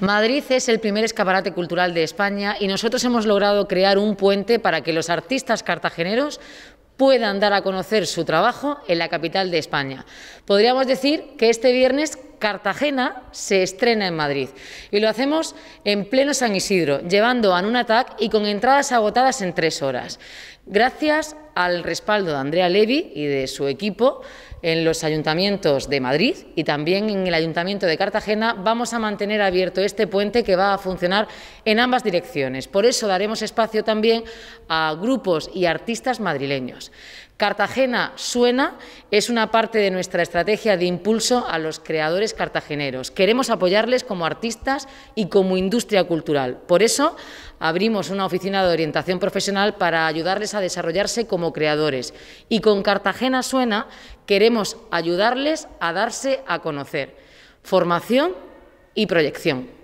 Madrid es el primer escaparate cultural de España y nosotros hemos logrado crear un puente para que los artistas cartageneros puedan dar a conocer su trabajo en la capital de España. Podríamos decir que este viernes Cartagena se estrena en Madrid y lo hacemos en pleno San Isidro, llevando a un y con entradas agotadas en tres horas. Gracias al respaldo de Andrea Levi y de su equipo en los ayuntamientos de Madrid y también en el ayuntamiento de Cartagena, vamos a mantener abierto este puente que va a funcionar en ambas direcciones. Por eso daremos espacio también a grupos y artistas madrileños. Cartagena Suena es una parte de nuestra estrategia de impulso a los creadores cartageneros. Queremos apoyarles como artistas y como industria cultural. Por eso abrimos una oficina de orientación profesional para ayudarles a desarrollarse como creadores. Y con Cartagena Suena queremos ayudarles a darse a conocer. Formación y proyección.